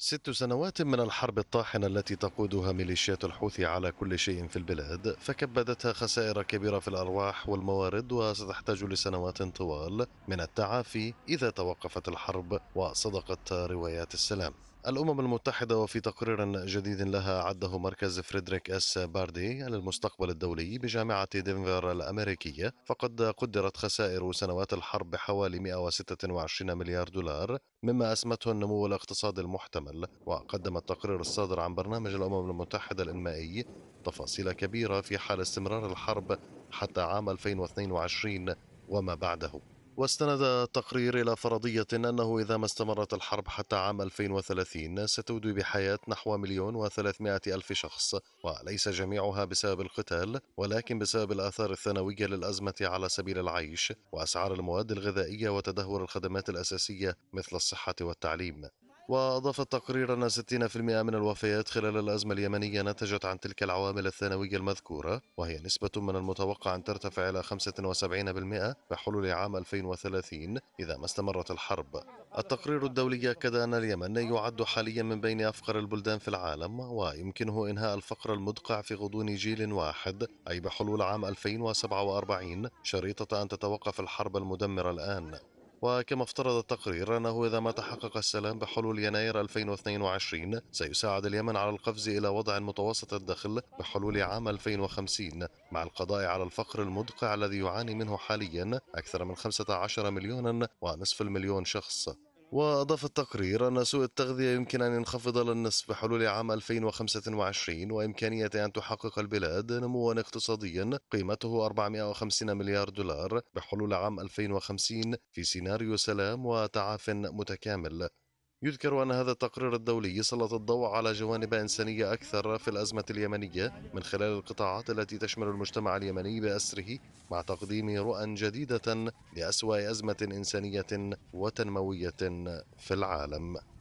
ست سنوات من الحرب الطاحنة التي تقودها ميليشيات الحوثي على كل شيء في البلاد فكبدتها خسائر كبيرة في الأرواح والموارد وستحتاج لسنوات طوال من التعافي إذا توقفت الحرب وصدقت روايات السلام الأمم المتحدة وفي تقرير جديد لها عده مركز فريدريك اس باردي للمستقبل الدولي بجامعة دنفر الأمريكية فقد قدرت خسائر سنوات الحرب بحوالي 126 مليار دولار مما أسمته النمو الاقتصادي المحتمل وقدم التقرير الصادر عن برنامج الأمم المتحدة الإنمائي تفاصيل كبيرة في حال استمرار الحرب حتى عام 2022 وما بعده واستند التقرير إلى فرضية أنه إذا ما استمرت الحرب حتى عام 2030 ستودي بحياة نحو مليون وثلاثمائة ألف شخص وليس جميعها بسبب القتال ولكن بسبب الآثار الثانوية للأزمة على سبيل العيش وأسعار المواد الغذائية وتدهور الخدمات الأساسية مثل الصحة والتعليم وأضاف التقرير أن 60% من الوفيات خلال الأزمة اليمنية نتجت عن تلك العوامل الثانوية المذكورة وهي نسبة من المتوقع أن ترتفع إلى 75% بحلول عام 2030 إذا ما استمرت الحرب التقرير الدولي أكد أن اليمن يعد حاليا من بين أفقر البلدان في العالم ويمكنه إنهاء الفقر المدقع في غضون جيل واحد أي بحلول عام 2047 شريطة أن تتوقف الحرب المدمرة الآن وكما افترض التقرير أنه إذا ما تحقق السلام بحلول يناير 2022 سيساعد اليمن على القفز إلى وضع متوسط الدخل بحلول عام 2050 مع القضاء على الفقر المدقع الذي يعاني منه حاليا أكثر من 15 مليونا ونصف المليون شخص وأضاف التقرير أن سوء التغذية يمكن أن ينخفض للنصف بحلول عام 2025 وإمكانية أن تحقق البلاد نموا اقتصاديا قيمته 450 مليار دولار بحلول عام 2050 في سيناريو سلام وتعاف متكامل يذكر أن هذا التقرير الدولي سلط الضوء على جوانب إنسانية أكثر في الأزمة اليمنية من خلال القطاعات التي تشمل المجتمع اليمني بأسره مع تقديم رؤى جديدة لأسوأ أزمة إنسانية وتنموية في العالم